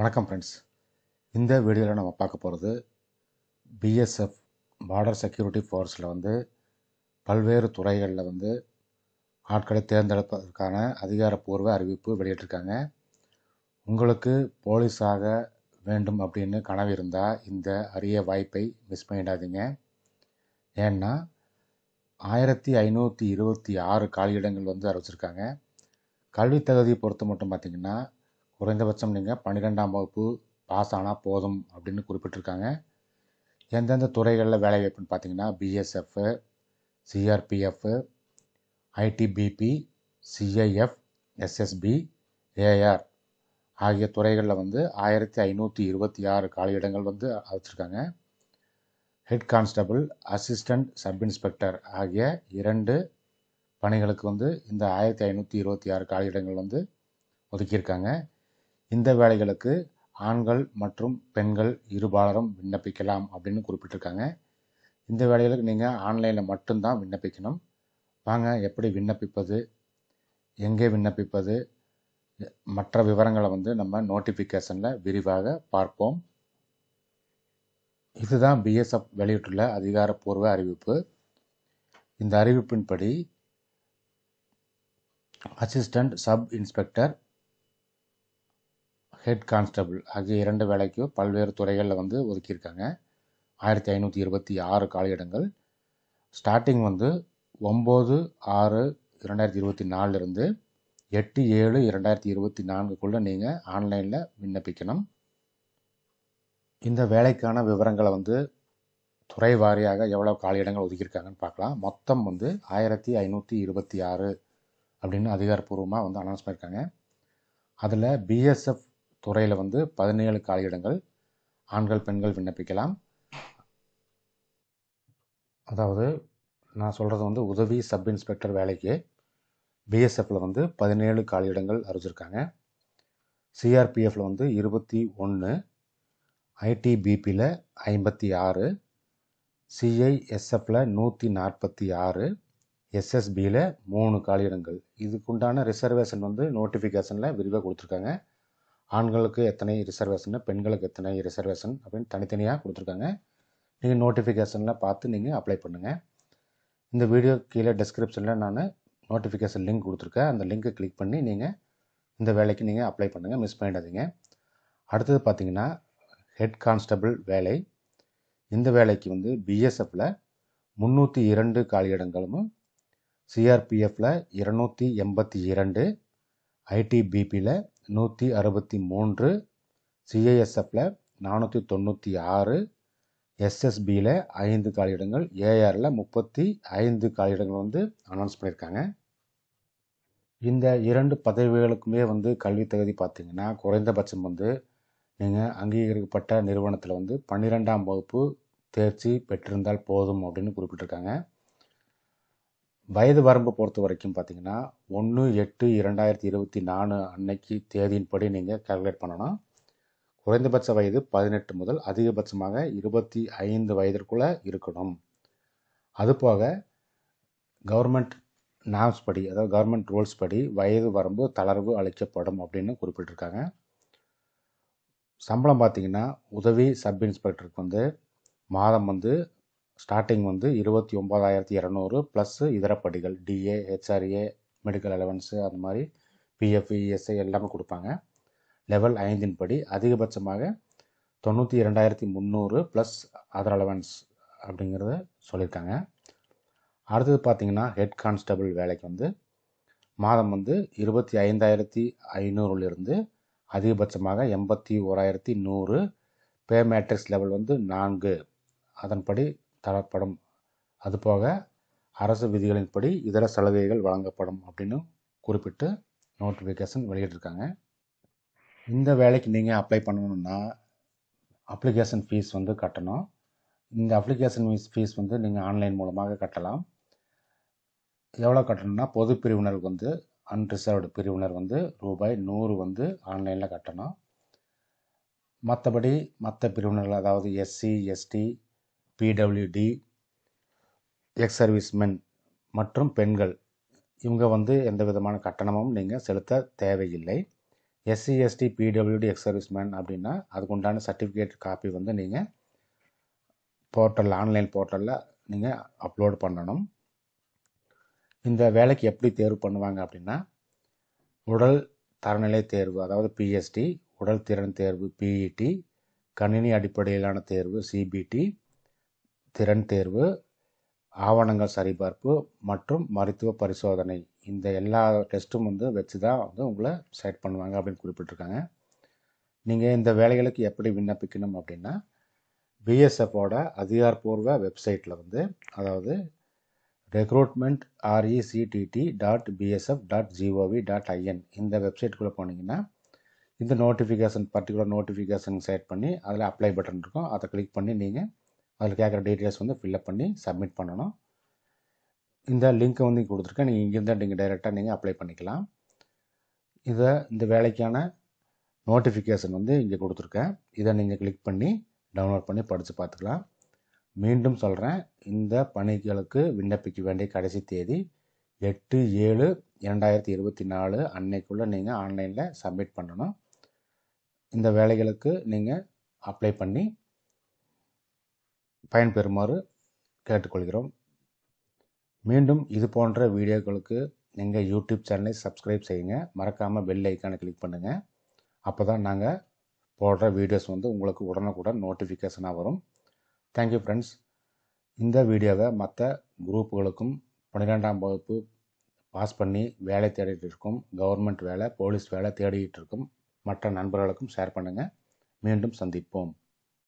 வணக்கம் ஃப்ரெண்ட்ஸ் இந்த வீடியோவில் நம்ம பார்க்க போகிறது பிஎஸ்எஃப் பார்டர் செக்யூரிட்டி ஃபோர்ஸில் வந்து பல்வேறு துறைகளில் வந்து ஆட்களை தேர்ந்தெடுப்பதற்கான அதிகாரப்பூர்வ அறிவிப்பு வெளியிட்டிருக்காங்க உங்களுக்கு போலீஸாக வேண்டும் அப்படின்னு கனவு இருந்தால் இந்த அரிய வாய்ப்பை மிஸ் பண்ணிடாதீங்க ஏன்னா ஆயிரத்தி ஐநூற்றி இருபத்தி ஆறு காலியிடங்கள் வந்து அறிவிச்சிருக்காங்க கல்வி தகுதியை பொறுத்து மட்டும் பார்த்திங்கன்னா குறைந்தபட்சம் நீங்கள் பன்னிரெண்டாம் வகுப்பு பாஸ் ஆனால் போதும் அப்படின்னு குறிப்பிட்டிருக்காங்க எந்தெந்த துறைகளில் வேலை வாய்ப்புன்னு பார்த்தீங்கன்னா BSF CRPF ITBP CIF SSB AR ஆகிய துறைகளில் வந்து ஆயிரத்தி ஐநூற்றி இருபத்தி ஆறு காலியிடங்கள் வந்து வச்சுருக்காங்க head constable assistant sub inspector ஆகிய இரண்டு பணிகளுக்கு வந்து இந்த ஆயிரத்தி ஐநூற்றி இருபத்தி ஆறு காலியிடங்கள் வந்து ஒதுக்கியிருக்காங்க இந்த வேலைகளுக்கு ஆண்கள் மற்றும் பெண்கள் இருபாலரும் விண்ணப்பிக்கலாம் அப்படின்னு குறிப்பிட்டிருக்காங்க இந்த வேலைகளுக்கு நீங்கள் ஆன்லைனில் மட்டும்தான் விண்ணப்பிக்கணும் வாங்க எப்படி விண்ணப்பிப்பது எங்கே விண்ணப்பிப்பது மற்ற விவரங்களை வந்து நம்ம நோட்டிஃபிகேஷனில் விரிவாக பார்ப்போம் இதுதான் பிஎஸ்எஃப் வெளியிட்டுள்ள அதிகாரப்பூர்வ அறிவிப்பு இந்த அறிவிப்பின்படி assistant sub inspector head constable ஆகிய இரண்டு வேலைக்கும் பல்வேறு துறைகளில் வந்து ஒதுக்கியிருக்காங்க ஆயிரத்தி ஐநூற்றி இருபத்தி ஆறு காலியிடங்கள் ஸ்டார்டிங் வந்து ஒம்பது ஆறு இரண்டாயிரத்தி இருபத்தி நாலுலேருந்து எட்டு ஏழு இரண்டாயிரத்தி இருபத்தி நான்குக்குள்ளே நீங்கள் ஆன்லைனில் விண்ணப்பிக்கணும் இந்த வேலைக்கான விவரங்களை வந்து துறை வாரியாக எவ்வளோ காலியிடங்கள் ஒதுக்கியிருக்காங்கன்னு பார்க்கலாம் மொத்தம் வந்து ஆயிரத்தி ஐநூற்றி இருபத்தி ஆறு அப்படின்னு அதிகாரப்பூர்வமாக வந்து அனௌன்ஸ் பண்ணியிருக்காங்க அதில் பிஎஸ்எஃப் துறையில் வந்து பதினேழு காலியிடங்கள் ஆண்கள் பெண்கள் விண்ணப்பிக்கலாம் அதாவது நான் சொல்கிறது வந்து உதவி சப் இன்ஸ்பெக்டர் வேலைக்கு பிஎஸ்எஃப்பில் வந்து பதினேழு காலியிடங்கள் அறிவிச்சிருக்காங்க சிஆர்பிஎஃப்பில் வந்து இருபத்தி ஒன்று ஐடிபிபியில் ஐம்பத்தி ஆறு சிஐஎஸ்எஃப்பில் நூற்றி நாற்பத்தி ஆறு எஸ்எஸ்பியில் மூணு காலியிடங்கள் இதுக்குண்டான ரிசர்வேஷன் வந்து நோட்டிஃபிகேஷனில் விரிவாக கொடுத்துருக்காங்க ஆண்களுக்கு எத்தனை ரிசர்வேஷன் பெண்களுக்கு எத்தனை ரிசர்வேஷன் அப்படின்னு தனித்தனியாக கொடுத்துருக்காங்க நீங்கள் நோட்டிஃபிகேஷன்லாம் பார்த்து நீங்கள் அப்ளை பண்ணுங்கள் இந்த வீடியோ கீழே டிஸ்கிரிப்ஷனில் நான் நோட்டிஃபிகேஷன் லிங்க் கொடுத்துருக்கேன் அந்த லிங்க்கை கிளிக் பண்ணி நீங்கள் இந்த வேலைக்கு நீங்கள் அப்ளை பண்ணுங்கள் மிஸ் பண்ணிடாதீங்க அடுத்தது பார்த்தீங்கன்னா ஹெட் கான்ஸ்டபிள் வேலை இந்த வேலைக்கு வந்து பிஎஸ்எஃப்பில் முந்நூற்றி இரண்டு காலியிடங்களும் சிஆர்பிஎஃப்பில் இருநூற்றி எண்பத்தி இரண்டு ஐடிபிபியில் நூற்றி அறுபத்தி மூன்று சிஐஎஸ்எஃப்பில் நானூற்றி தொண்ணூற்றி ஆறு எஸ்எஸ்பியில் ஐந்து காலியிடங்கள் ஏஆரில் முப்பத்தி ஐந்து காலியிடங்கள் வந்து அனௌன்ஸ் பண்ணியிருக்காங்க இந்த இரண்டு பதவிகளுக்குமே வந்து கல்வி தகுதி பார்த்திங்கன்னா குறைந்தபட்சம் வந்து நீங்கள் அங்கீகரிக்கப்பட்ட நிறுவனத்தில் வந்து பன்னிரெண்டாம் வகுப்பு தேர்ச்சி பெற்றிருந்தால் போதும் அப்படின்னு குறிப்பிட்டிருக்காங்க வயது வரம்பு பொறுத்த வரைக்கும் பார்த்தீங்கன்னா ஒன்று எட்டு இரண்டாயிரத்தி இருபத்தி நாலு அன்னைக்கு தேதியின்படி நீங்கள் கால்குலேட் பண்ணணும் குறைந்தபட்ச வயது பதினெட்டு முதல் அதிகபட்சமாக இருபத்தி ஐந்து வயதிற்குள்ளே இருக்கணும் அதுபோக கவர்மெண்ட் நாம்ஸ் படி அதாவது கவர்மெண்ட் ரூல்ஸ் படி வயது வரம்பு தளர்வு அளிக்கப்படும் அப்படின்னு குறிப்பிட்டிருக்காங்க சம்பளம் பார்த்திங்கன்னா உதவி சப் இன்ஸ்பெக்டருக்கு வந்து மாதம் வந்து ஸ்டார்டிங் வந்து இருபத்தி ஒம்பதாயிரத்தி இரநூறு ப்ளஸ்ஸு இதர படிகள் டிஏ ஹெச்ஆர்ஏ மெடிக்கல் அலவன்ஸு அந்த மாதிரி பிஎஃப்இஎஸ்ஐ e, எல்லாமே கொடுப்பாங்க லெவல் ஐந்தின் படி அதிகபட்சமாக தொண்ணூற்றி இரண்டாயிரத்தி முந்நூறு ப்ளஸ் அதர் அலவன்ஸ் அப்படிங்கிறத சொல்லியிருக்காங்க அடுத்தது பார்த்திங்கன்னா ஹெட் கான்ஸ்டபிள் வேலைக்கு வந்து மாதம் வந்து இருபத்தி ஐந்தாயிரத்தி ஐநூறுலேருந்து அதிகபட்சமாக எண்பத்தி ஓராயிரத்தி நூறு பே மேட்ரிக்ஸ் லெவல் வந்து நான்கு அதன்படி தரப்படும் அதுபோக அரசு விதிகளின்படி இதர சலுகைகள் வழங்கப்படும் அப்படின்னு குறிப்பிட்டு நோட்டிஃபிகேஷன் வெளியிட்டிருக்காங்க இந்த வேலைக்கு நீங்கள் அப்ளை பண்ணணுன்னா அப்ளிகேஷன் ஃபீஸ் வந்து கட்டணும் இந்த அப்ளிகேஷன் ஃபீஸ் வந்து நீங்கள் ஆன்லைன் மூலமாக கட்டலாம் எவ்வளோ கட்டணும்னா பொது பிரிவினருக்கு வந்து அன்ரிசர்வ்டு பிரிவினர் வந்து ரூபாய் நூறு வந்து ஆன்லைனில் கட்டணும் மற்றபடி மற்ற பிரிவினர்கள் அதாவது SC ST PWD ex servicemen மற்றும் பெண்கள் இவங்க வந்து எந்த விதமான கட்டணமும் நீங்கள் செலுத்த தேவையில்லை SC ST PWD ex serviceman அப்படின்னா அதுக்கு உண்டான சர்டிஃபிகேட் காப்பி வந்து நீங்கள் போர்ட்டலில் ஆன்லைன் போர்ட்டலில் நீங்கள் அப்லோடு பண்ணணும் இந்த வேலைக்கு எப்படி தேர்வு பண்ணுவாங்க அப்படின்னா உடல் தரநிலை தேர்வு அதாவது பிஎஸ்டி உடல் திறன் தேர்வு பிஇடி e கணினி அடிப்படையிலான தேர்வு சிபிடி திறன் தேர்வு ஆவணங்கள் சரிபார்ப்பு மற்றும் மருத்துவ பரிசோதனை இந்த எல்லா டெஸ்ட்டும் வந்து வச்சு தான் வந்து உங்களை செலக்ட் பண்ணுவாங்க அப்படின்னு குறிப்பிட்டிருக்காங்க நீங்கள் இந்த வேலைகளுக்கு எப்படி விண்ணப்பிக்கணும் அப்படின்னா பிஎஸ்எஃப்போட அதிகாரப்பூர்வ வெப்சைட்டில் வந்து அதாவது recruitment RECTT dot BSF dot GOV dot IN இந்த வெப்சைட்டுக்குள்ளே போனீங்கன்னா இந்த நோட்டிஃபிகேஷன் பர்டிகுலர் நோட்டிஃபிகேஷன் செலக்ட் பண்ணி அதில் அப்ளை பட்டன் இருக்கும் அதை கிளிக் பண்ணி நீங்கள் அதில் கேட்குற டீட்டெயில்ஸ் வந்து ஃபில்அப் பண்ணி சப்மிட் பண்ணணும் இந்த லிங்க்கை வந்து கொடுத்துருக்கேன் நீங்கள் இங்கேருந்து நீங்கள் டைரெக்டாக நீங்கள் அப்ளை பண்ணிக்கலாம் இதை இந்த வேலைக்கான நோட்டிஃபிகேஷன் வந்து இங்கே கொடுத்துருக்கேன் இதை நீங்கள் கிளிக் பண்ணி டவுன்லோட் பண்ணி படித்து பார்த்துக்கலாம் மீண்டும் சொல்கிறேன் இந்த பணிகளுக்கு விண்ணப்பிக்க வேண்டிய கடைசி தேதி எட்டு ஏழு இரண்டாயிரத்தி இருபத்தி நாலு அன்னைக்குள்ளே நீங்கள் ஆன்லைனில் சப்மிட் பண்ணணும் இந்த வேலைகளுக்கு நீங்கள் அப்ளை பண்ணி பயன்பெறுமாறு கேட்டுக்கொள்கிறோம் மீண்டும் இது போன்ற வீடியோக்களுக்கு நீங்கள் யூடியூப் சேனலை சப்ஸ்கிரைப் செய்யுங்க மறக்காமல் பெல் ஐக்கானை கிளிக் பண்ணுங்கள் அப்போ தான் நாங்கள் போடுற வீடியோஸ் வந்து உங்களுக்கு உடனுக்குடன் நோட்டிஃபிகேஷனாக வரும் தேங்க்யூ ஃப்ரெண்ட்ஸ் இந்த வீடியோவை மற்ற குரூப்புகளுக்கும் பன்னிரெண்டாம் வகுப்பு பாஸ் பண்ணி வேலை தேடிட்டு இருக்கும் கவர்மெண்ட் வேலை போலீஸ் வேலை தேடிட்டு இருக்கும் மற்ற நண்பர்களுக்கும் ஷேர் பண்ணுங்கள் மீண்டும் சந்திப்போம்